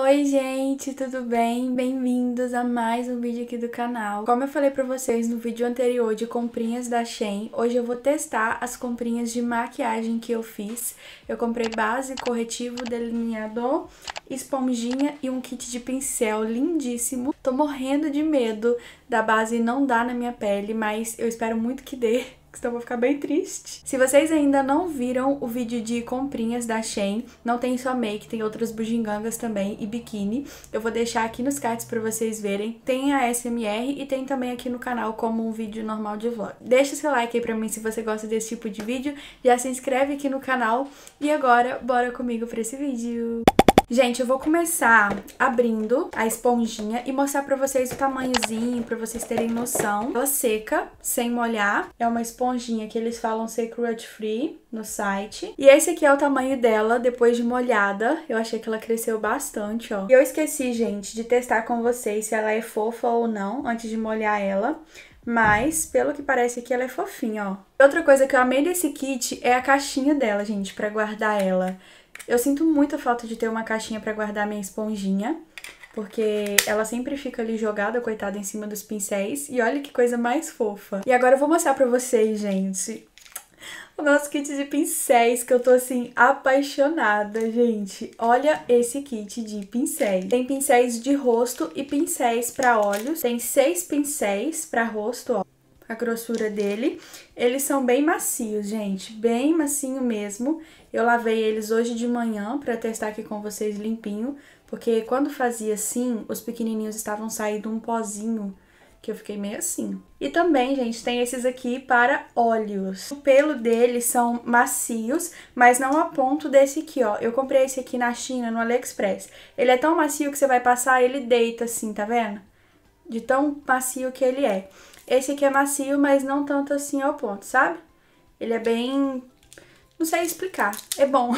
Oi gente, tudo bem? Bem-vindos a mais um vídeo aqui do canal. Como eu falei pra vocês no vídeo anterior de comprinhas da Shein, hoje eu vou testar as comprinhas de maquiagem que eu fiz. Eu comprei base, corretivo, delineador, esponjinha e um kit de pincel lindíssimo. Tô morrendo de medo da base não dar na minha pele, mas eu espero muito que dê. Então eu vou ficar bem triste. Se vocês ainda não viram o vídeo de comprinhas da Shein, não tem só make, tem outras bugigangas também e biquíni, eu vou deixar aqui nos cards pra vocês verem. Tem a SMR e tem também aqui no canal como um vídeo normal de vlog. Deixa seu like aí pra mim se você gosta desse tipo de vídeo, já se inscreve aqui no canal e agora bora comigo pra esse vídeo. Gente, eu vou começar abrindo a esponjinha e mostrar pra vocês o tamanhozinho, pra vocês terem noção. Ela seca, sem molhar. É uma esponjinha que eles falam ser cruelty free no site. E esse aqui é o tamanho dela depois de molhada. Eu achei que ela cresceu bastante, ó. E eu esqueci, gente, de testar com vocês se ela é fofa ou não antes de molhar ela. Mas, pelo que parece aqui, ela é fofinha, ó. Outra coisa que eu amei desse kit é a caixinha dela, gente, pra guardar ela. Eu sinto muita falta de ter uma caixinha para guardar minha esponjinha, porque ela sempre fica ali jogada, coitada, em cima dos pincéis. E olha que coisa mais fofa. E agora eu vou mostrar pra vocês, gente, o nosso kit de pincéis, que eu tô, assim, apaixonada, gente. Olha esse kit de pincéis. Tem pincéis de rosto e pincéis pra olhos. Tem seis pincéis pra rosto, ó a grossura dele. Eles são bem macios, gente, bem macio mesmo. Eu lavei eles hoje de manhã para testar aqui com vocês limpinho, porque quando fazia assim, os pequenininhos estavam saindo um pozinho que eu fiquei meio assim. E também, gente, tem esses aqui para óleos. O pelo deles são macios, mas não a ponto desse aqui, ó. Eu comprei esse aqui na China, no AliExpress. Ele é tão macio que você vai passar, ele deita assim, tá vendo? De tão macio que ele é. Esse aqui é macio, mas não tanto assim ao ponto, sabe? Ele é bem... não sei explicar, é bom.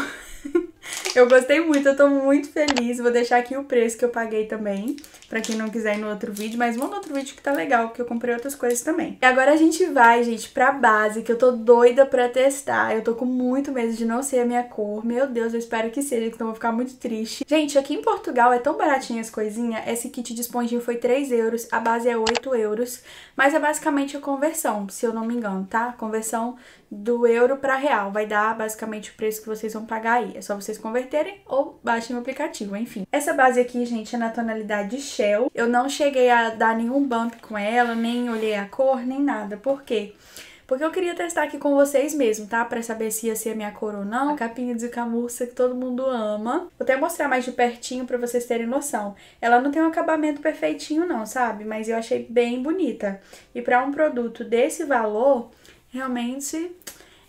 eu gostei muito, eu tô muito feliz, vou deixar aqui o preço que eu paguei também pra quem não quiser ir no outro vídeo, mas vão no outro vídeo que tá legal, que eu comprei outras coisas também. E agora a gente vai, gente, pra base, que eu tô doida pra testar. Eu tô com muito medo de não ser a minha cor. Meu Deus, eu espero que seja, então eu vou ficar muito triste. Gente, aqui em Portugal é tão baratinha as coisinhas. Esse kit de esponjinho foi 3 euros, a base é 8 euros, mas é basicamente a conversão, se eu não me engano, tá? Conversão do euro pra real. Vai dar basicamente o preço que vocês vão pagar aí. É só vocês converterem ou baixem o aplicativo, enfim. Essa base aqui, gente, é na tonalidade X, Shell. Eu não cheguei a dar nenhum bump com ela, nem olhei a cor, nem nada. Por quê? Porque eu queria testar aqui com vocês mesmo, tá? Pra saber se ia ser a minha cor ou não. A capinha de camurça que todo mundo ama. Vou até mostrar mais de pertinho pra vocês terem noção. Ela não tem um acabamento perfeitinho não, sabe? Mas eu achei bem bonita. E pra um produto desse valor, realmente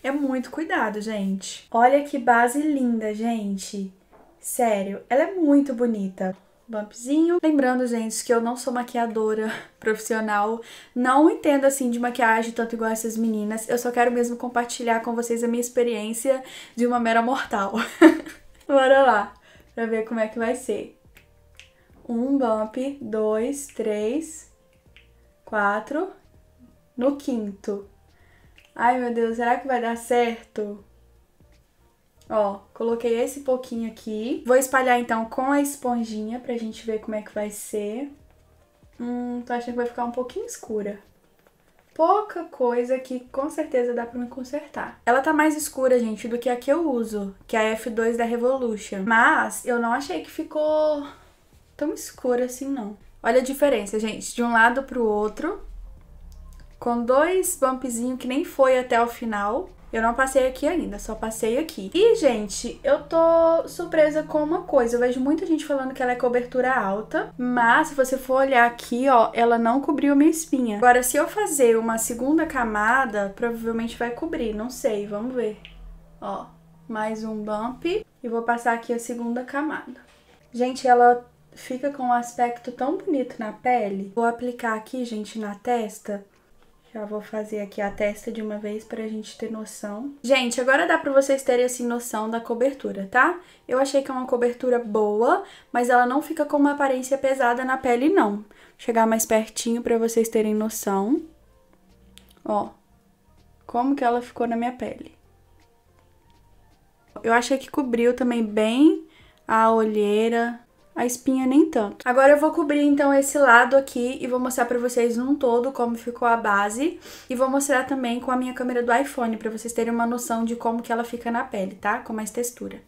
é muito cuidado, gente. Olha que base linda, gente. Sério, ela é muito bonita bumpzinho. Lembrando, gente, que eu não sou maquiadora profissional, não entendo assim de maquiagem tanto igual essas meninas. Eu só quero mesmo compartilhar com vocês a minha experiência de uma mera mortal. Bora lá, pra ver como é que vai ser. Um bump, dois, três, quatro, no quinto. Ai, meu Deus, será que vai dar certo? Ó, coloquei esse pouquinho aqui. Vou espalhar então com a esponjinha pra gente ver como é que vai ser. Hum, tô achando que vai ficar um pouquinho escura. Pouca coisa que com certeza dá pra me consertar. Ela tá mais escura, gente, do que a que eu uso, que é a F2 da Revolution. Mas eu não achei que ficou tão escura assim, não. Olha a diferença, gente, de um lado pro outro, com dois bumpzinhos que nem foi até o final. Eu não passei aqui ainda, só passei aqui. E, gente, eu tô surpresa com uma coisa. Eu vejo muita gente falando que ela é cobertura alta, mas se você for olhar aqui, ó, ela não cobriu minha espinha. Agora, se eu fazer uma segunda camada, provavelmente vai cobrir, não sei, vamos ver. Ó, mais um bump e vou passar aqui a segunda camada. Gente, ela fica com um aspecto tão bonito na pele. Vou aplicar aqui, gente, na testa já vou fazer aqui a testa de uma vez pra gente ter noção. Gente, agora dá pra vocês terem, assim, noção da cobertura, tá? Eu achei que é uma cobertura boa, mas ela não fica com uma aparência pesada na pele, não. Vou chegar mais pertinho pra vocês terem noção. Ó, como que ela ficou na minha pele. Eu achei que cobriu também bem a olheira, a espinha nem tanto. Agora eu vou cobrir então esse lado aqui e vou mostrar pra vocês num todo como ficou a base. E vou mostrar também com a minha câmera do iPhone, pra vocês terem uma noção de como que ela fica na pele, tá? Com mais textura.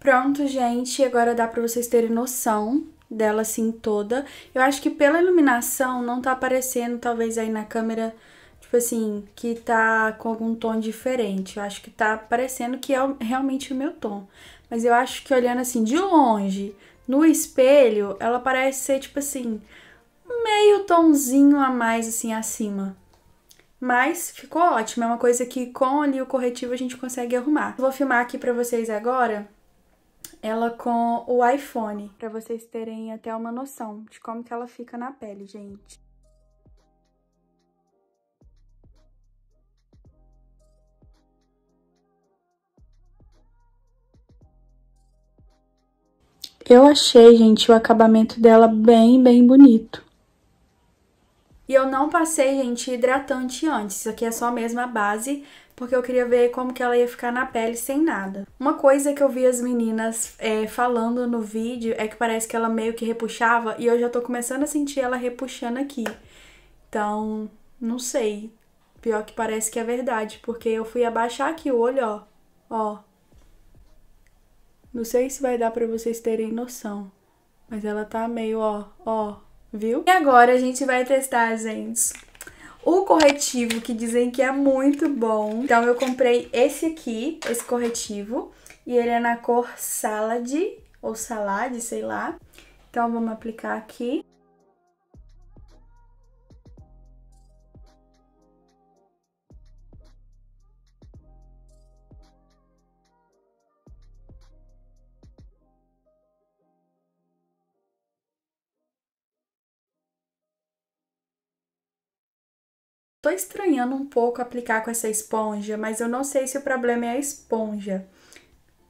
Pronto, gente. Agora dá pra vocês terem noção dela assim toda. Eu acho que pela iluminação não tá aparecendo, talvez aí na câmera, tipo assim, que tá com algum tom diferente. Eu acho que tá parecendo que é realmente o meu tom. Mas eu acho que olhando assim de longe, no espelho, ela parece ser tipo assim, meio tonzinho a mais assim acima. Mas ficou ótimo, é uma coisa que com ali o corretivo a gente consegue arrumar. Vou filmar aqui pra vocês agora ela com o iPhone, para vocês terem até uma noção de como que ela fica na pele, gente. Eu achei, gente, o acabamento dela bem, bem bonito. E eu não passei, gente, hidratante antes. Isso aqui é só mesmo a base porque eu queria ver como que ela ia ficar na pele sem nada. Uma coisa que eu vi as meninas é, falando no vídeo é que parece que ela meio que repuxava e eu já tô começando a sentir ela repuxando aqui. Então, não sei. Pior que parece que é verdade, porque eu fui abaixar aqui o olho, ó. Ó. Não sei se vai dar pra vocês terem noção. Mas ela tá meio, ó, ó, viu? E agora a gente vai testar, gente o corretivo que dizem que é muito bom. Então eu comprei esse aqui, esse corretivo, e ele é na cor Salad, ou Salad, sei lá. Então vamos aplicar aqui. tô estranhando um pouco aplicar com essa esponja, mas eu não sei se o problema é a esponja.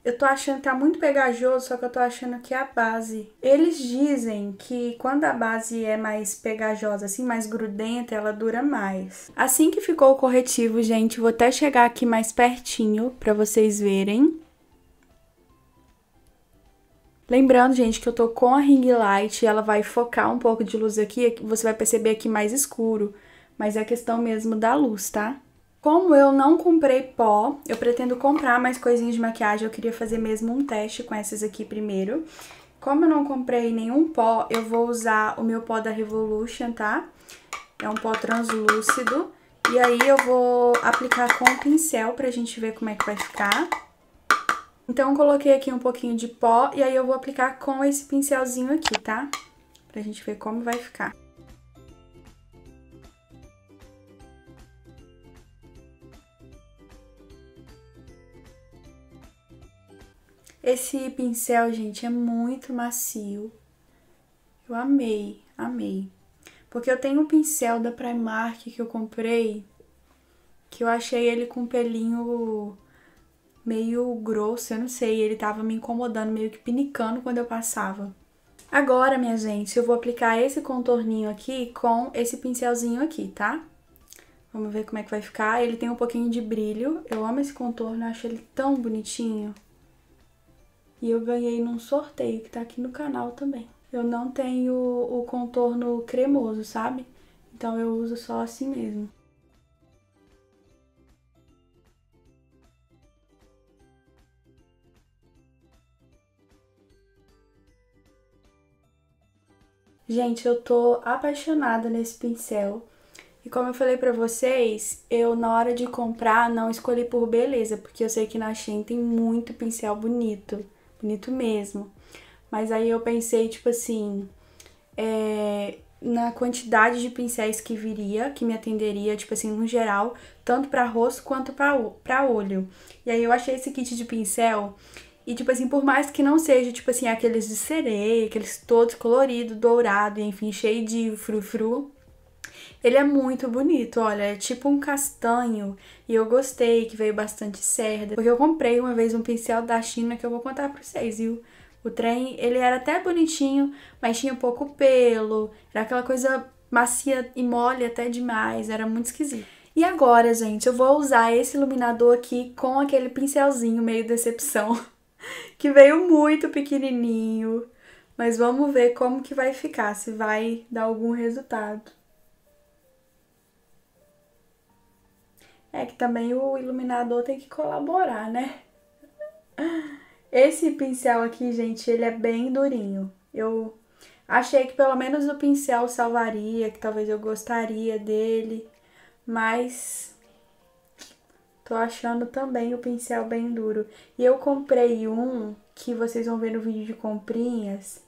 Eu tô achando que tá muito pegajoso, só que eu tô achando que é a base. Eles dizem que quando a base é mais pegajosa, assim, mais grudenta, ela dura mais. Assim que ficou o corretivo, gente, vou até chegar aqui mais pertinho pra vocês verem. Lembrando, gente, que eu tô com a ring light, e ela vai focar um pouco de luz aqui, você vai perceber aqui mais escuro mas é questão mesmo da luz, tá? Como eu não comprei pó, eu pretendo comprar mais coisinhas de maquiagem, eu queria fazer mesmo um teste com essas aqui primeiro. Como eu não comprei nenhum pó, eu vou usar o meu pó da Revolution, tá? É um pó translúcido. E aí eu vou aplicar com o pincel pra gente ver como é que vai ficar. Então eu coloquei aqui um pouquinho de pó e aí eu vou aplicar com esse pincelzinho aqui, tá? Pra gente ver como vai ficar. Esse pincel, gente, é muito macio. Eu amei, amei. Porque eu tenho um pincel da Primark que eu comprei, que eu achei ele com um pelinho meio grosso, eu não sei, ele tava me incomodando, meio que pinicando quando eu passava. Agora, minha gente, eu vou aplicar esse contorninho aqui com esse pincelzinho aqui, tá? Vamos ver como é que vai ficar. Ele tem um pouquinho de brilho. Eu amo esse contorno, eu acho ele tão bonitinho. E eu ganhei num sorteio que tá aqui no canal também. Eu não tenho o contorno cremoso, sabe? Então eu uso só assim mesmo. Gente, eu tô apaixonada nesse pincel. E como eu falei pra vocês, eu na hora de comprar não escolhi por beleza, porque eu sei que na Shein tem muito pincel bonito bonito mesmo. Mas aí eu pensei, tipo assim, é, na quantidade de pincéis que viria, que me atenderia, tipo assim, no geral, tanto para rosto quanto para olho. E aí eu achei esse kit de pincel e, tipo assim, por mais que não seja, tipo assim, aqueles de sereia, aqueles todos coloridos dourados enfim, cheio de frufru, ele é muito bonito, olha, é tipo um castanho e eu gostei que veio bastante cerda, porque eu comprei uma vez um pincel da China que eu vou contar pra vocês, viu? O trem, ele era até bonitinho, mas tinha pouco pelo, era aquela coisa macia e mole até demais, era muito esquisito. E agora, gente, eu vou usar esse iluminador aqui com aquele pincelzinho meio decepção, que veio muito pequenininho, mas vamos ver como que vai ficar, se vai dar algum resultado. É que também o iluminador tem que colaborar, né? Esse pincel aqui, gente, ele é bem durinho. Eu achei que pelo menos o pincel salvaria, que talvez eu gostaria dele, mas tô achando também o pincel bem duro. E eu comprei um que vocês vão ver no vídeo de comprinhas,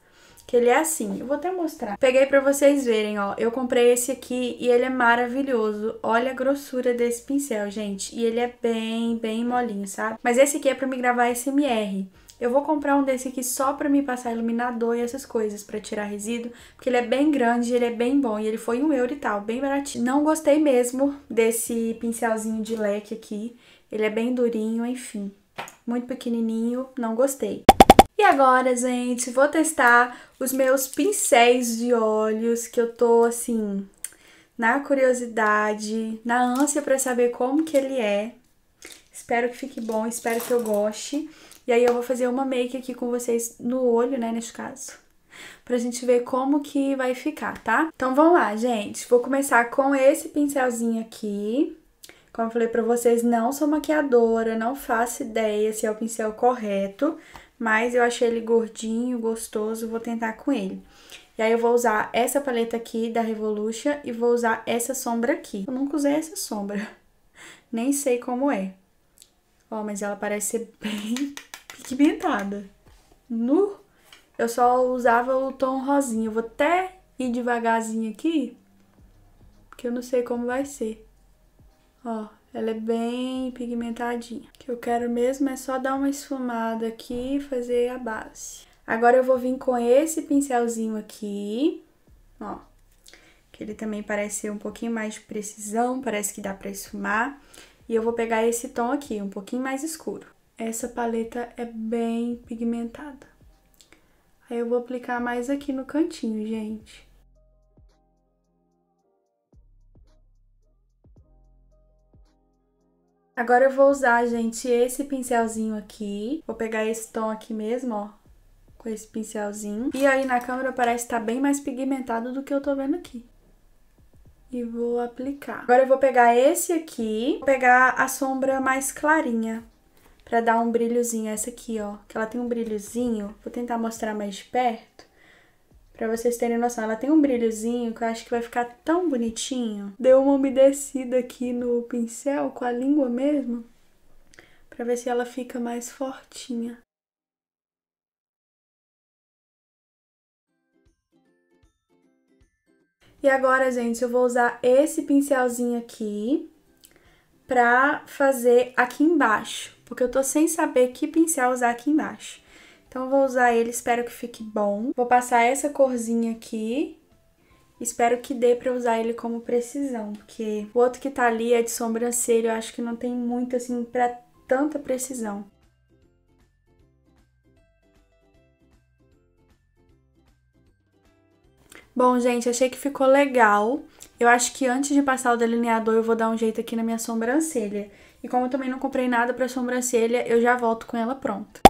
que ele é assim. Eu vou até mostrar. Peguei para vocês verem, ó. Eu comprei esse aqui e ele é maravilhoso. Olha a grossura desse pincel, gente. E ele é bem, bem molinho, sabe? Mas esse aqui é para me gravar SMR. Eu vou comprar um desse aqui só pra me passar iluminador e essas coisas, pra tirar resíduo, porque ele é bem grande, ele é bem bom, e ele foi um euro e tal, bem baratinho. Não gostei mesmo desse pincelzinho de leque aqui, ele é bem durinho, enfim, muito pequenininho, não gostei. E agora, gente, vou testar os meus pincéis de olhos, que eu tô, assim, na curiosidade, na ânsia pra saber como que ele é. Espero que fique bom, espero que eu goste. E aí eu vou fazer uma make aqui com vocês no olho, né, neste caso pra gente ver como que vai ficar, tá? Então vamos lá, gente. Vou começar com esse pincelzinho aqui. Como eu falei pra vocês, não sou maquiadora, não faço ideia se é o pincel correto, mas eu achei ele gordinho, gostoso, vou tentar com ele. E aí eu vou usar essa paleta aqui da Revolution e vou usar essa sombra aqui. Eu nunca usei essa sombra, nem sei como é. Ó, mas ela parece ser bem pigmentada. Nu! Eu só usava o tom rosinho. Eu vou até ir devagarzinho aqui, porque eu não sei como vai ser. Ó, ela é bem pigmentadinha. O que eu quero mesmo é só dar uma esfumada aqui e fazer a base. Agora eu vou vir com esse pincelzinho aqui, ó. Que ele também parece ser um pouquinho mais de precisão, parece que dá pra esfumar. E eu vou pegar esse tom aqui, um pouquinho mais escuro. Essa paleta é bem pigmentada. Aí eu vou aplicar mais aqui no cantinho, gente. Agora eu vou usar, gente, esse pincelzinho aqui. Vou pegar esse tom aqui mesmo, ó, com esse pincelzinho. E aí na câmera parece estar tá bem mais pigmentado do que eu tô vendo aqui. E vou aplicar. Agora eu vou pegar esse aqui, vou pegar a sombra mais clarinha pra dar um brilhozinho, essa aqui, ó. Que ela tem um brilhozinho, vou tentar mostrar mais de perto. Pra vocês terem noção, ela tem um brilhozinho que eu acho que vai ficar tão bonitinho. Deu uma umedecida aqui no pincel, com a língua mesmo, pra ver se ela fica mais fortinha. E agora, gente, eu vou usar esse pincelzinho aqui pra fazer aqui embaixo, porque eu tô sem saber que pincel usar aqui embaixo. Então vou usar ele, espero que fique bom. Vou passar essa corzinha aqui. Espero que dê pra usar ele como precisão, porque o outro que tá ali é de sobrancelha, eu acho que não tem muito, assim, pra tanta precisão. Bom, gente, achei que ficou legal. Eu acho que antes de passar o delineador, eu vou dar um jeito aqui na minha sobrancelha. E como eu também não comprei nada pra sobrancelha, eu já volto com ela pronta.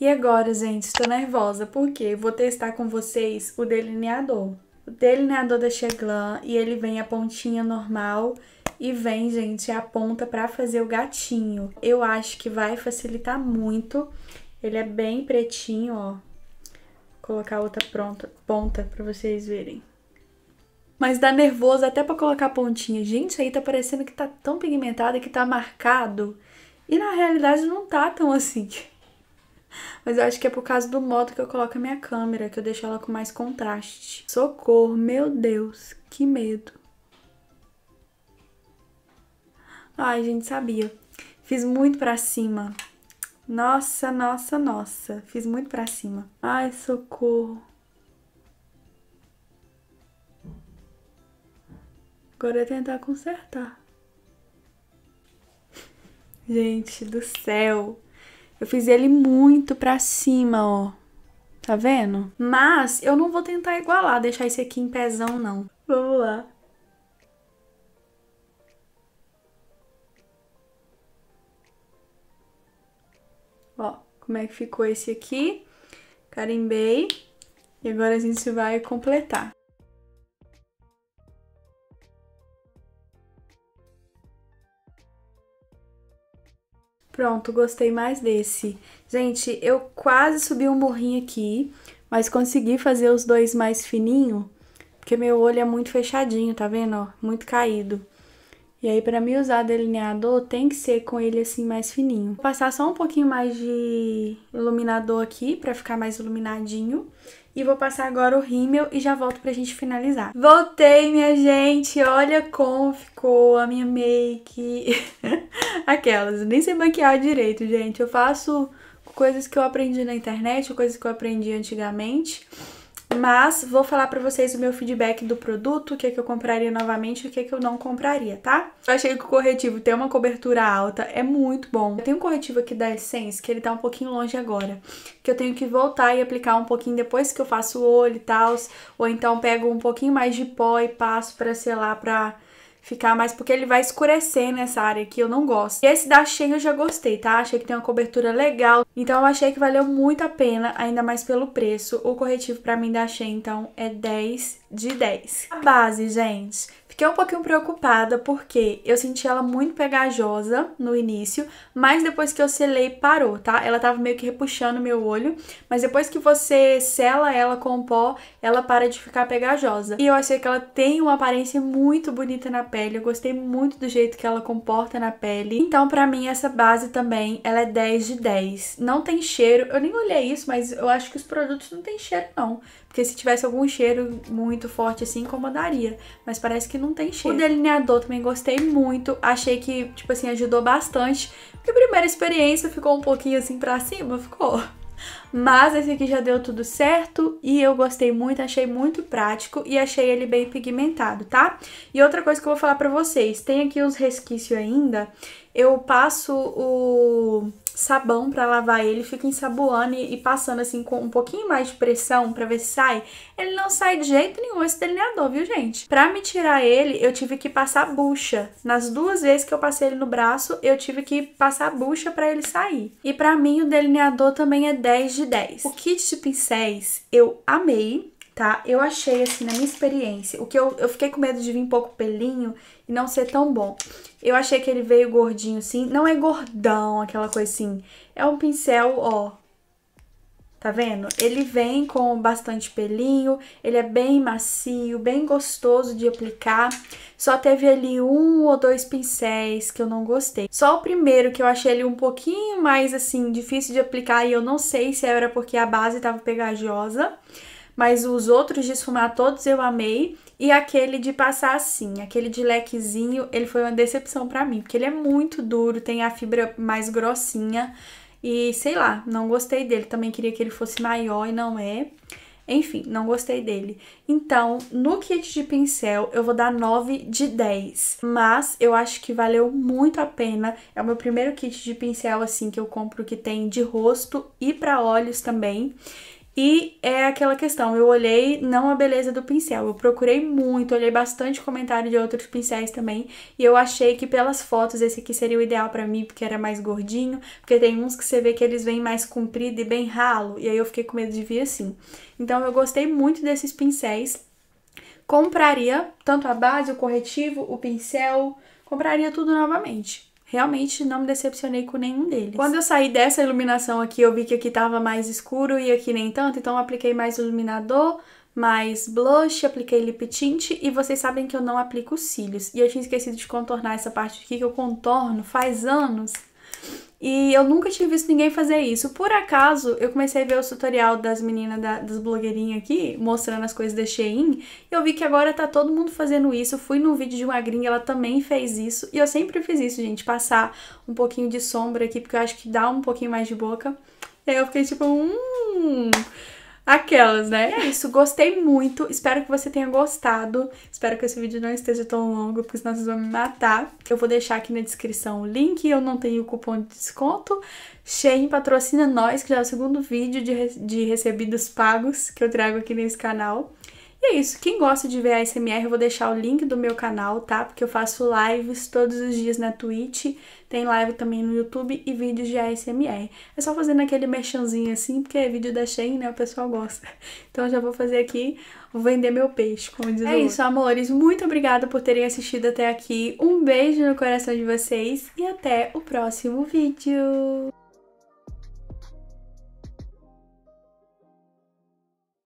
E agora, gente, estou nervosa porque vou testar com vocês o delineador. O delineador da Cheglan e ele vem a pontinha normal e vem, gente, a ponta para fazer o gatinho. Eu acho que vai facilitar muito. Ele é bem pretinho, ó. Vou colocar outra pronta, ponta para vocês verem. Mas dá nervoso até para colocar a pontinha. Gente, aí tá parecendo que tá tão pigmentada que tá marcado. E na realidade não tá tão assim. Mas eu acho que é por causa do modo que eu coloco a minha câmera, que eu deixo ela com mais contraste. Socorro, meu Deus, que medo. Ai, gente, sabia. Fiz muito pra cima. Nossa, nossa, nossa. Fiz muito pra cima. Ai, socorro. Agora é tentar consertar. Gente do céu. Eu fiz ele muito pra cima, ó. Tá vendo? Mas eu não vou tentar igualar, deixar esse aqui em pezão, não. Vamos lá. Ó, como é que ficou esse aqui. Carimbei. E agora a gente vai completar. Pronto, gostei mais desse. Gente, eu quase subi um morrinho aqui, mas consegui fazer os dois mais fininho, porque meu olho é muito fechadinho, tá vendo? Ó, muito caído. E aí, pra mim usar delineador, tem que ser com ele assim mais fininho. Vou passar só um pouquinho mais de iluminador aqui, pra ficar mais iluminadinho. E vou passar agora o rímel e já volto pra gente finalizar. Voltei, minha gente! Olha como ficou a minha make. Aquelas, nem sei maquiar direito, gente. Eu faço coisas que eu aprendi na internet, coisas que eu aprendi antigamente mas vou falar para vocês o meu feedback do produto, o que é que eu compraria novamente e o que é que eu não compraria, tá? Eu achei que o corretivo tem uma cobertura alta, é muito bom. Eu tenho um corretivo aqui da Essence, que ele tá um pouquinho longe agora, que eu tenho que voltar e aplicar um pouquinho depois que eu faço o olho e tal, ou então pego um pouquinho mais de pó e passo pra selar pra ficar mais, porque ele vai escurecer nessa área aqui, eu não gosto. E esse da Shein eu já gostei, tá? Achei que tem uma cobertura legal, então eu achei que valeu muito a pena, ainda mais pelo preço. O corretivo pra mim da Shein, então, é 10 de 10. A base, gente... Fiquei um pouquinho preocupada porque eu senti ela muito pegajosa no início, mas depois que eu selei, parou, tá? Ela tava meio que repuxando meu olho, mas depois que você sela ela com pó, ela para de ficar pegajosa. E eu achei que ela tem uma aparência muito bonita na pele, eu gostei muito do jeito que ela comporta na pele. Então, pra mim, essa base também, ela é 10 de 10. Não tem cheiro, eu nem olhei isso, mas eu acho que os produtos não tem cheiro, não. Porque se tivesse algum cheiro muito forte assim, incomodaria. Mas parece que não tem cheiro. O delineador também gostei muito. Achei que, tipo assim, ajudou bastante. Porque a primeira experiência ficou um pouquinho assim pra cima, ficou. Mas esse aqui já deu tudo certo e eu gostei muito, achei muito prático e achei ele bem pigmentado, tá? E outra coisa que eu vou falar pra vocês, tem aqui uns resquícios ainda, eu passo o sabão para lavar ele, fica ensaboando e, e, passando assim com um pouquinho mais de pressão para ver se sai, ele não sai de jeito nenhum esse delineador, viu, gente? Para me tirar ele, eu tive que passar bucha. Nas duas vezes que eu passei ele no braço, eu tive que passar bucha para ele sair. E para mim o delineador também é 10 de 10. O kit de pincéis eu amei tá? Eu achei, assim, na minha experiência, o que eu, eu fiquei com medo de vir pouco pelinho e não ser tão bom. Eu achei que ele veio gordinho, sim. Não é gordão, aquela coisa assim. É um pincel, ó, Tá vendo? Ele vem com bastante pelinho, ele é bem macio, bem gostoso de aplicar. Só teve ali um ou dois pincéis que eu não gostei. Só o primeiro que eu achei ele um pouquinho mais assim, difícil de aplicar e eu não sei se era porque a base tava pegajosa mas os outros de esfumar todos eu amei. E aquele de passar assim, aquele de lequezinho, ele foi uma decepção para mim, porque ele é muito duro, tem a fibra mais grossinha e sei lá, não gostei dele. Também queria que ele fosse maior e não é. Enfim, não gostei dele. Então, no kit de pincel, eu vou dar 9 de 10. Mas eu acho que valeu muito a pena. É o meu primeiro kit de pincel, assim, que eu compro que tem de rosto e para olhos também. E é aquela questão, eu olhei não a beleza do pincel, eu procurei muito, olhei bastante comentário de outros pincéis também, e eu achei que pelas fotos esse aqui seria o ideal para mim, porque era mais gordinho, porque tem uns que você vê que eles vêm mais comprido e bem ralo, e aí eu fiquei com medo de vir assim. Então eu gostei muito desses pincéis, compraria tanto a base, o corretivo, o pincel, compraria tudo novamente realmente não me decepcionei com nenhum deles. Quando eu saí dessa iluminação aqui, eu vi que aqui tava mais escuro e aqui nem tanto, então apliquei mais iluminador, mais blush, apliquei lip tint e vocês sabem que eu não aplico cílios. E eu tinha esquecido de contornar essa parte aqui que eu contorno faz anos e eu nunca tinha visto ninguém fazer isso. Por acaso, eu comecei a ver o tutorial das meninas, da, das blogueirinhas aqui, mostrando as coisas da Shein. E eu vi que agora tá todo mundo fazendo isso. Eu fui num vídeo de uma gringa, ela também fez isso. E eu sempre fiz isso, gente. Passar um pouquinho de sombra aqui, porque eu acho que dá um pouquinho mais de boca. E aí eu fiquei tipo, hum... Aquelas, né? E é isso, gostei muito. Espero que você tenha gostado. Espero que esse vídeo não esteja tão longo, porque senão vocês vão me matar. Eu vou deixar aqui na descrição o link. Eu não tenho cupom de desconto. Shein patrocina nós, que já é o segundo vídeo de, de recebidos pagos que eu trago aqui nesse canal. E é isso. Quem gosta de ver ASMR, eu vou deixar o link do meu canal, tá? Porque eu faço lives todos os dias na Twitch. Tem live também no YouTube e vídeos de ASMR. É só fazer naquele merchanzinho assim, porque é vídeo da Shein, né? O pessoal gosta. Então já vou fazer aqui, vou vender meu peixe, como diz É isso, amores. Muito obrigada por terem assistido até aqui. Um beijo no coração de vocês e até o próximo vídeo.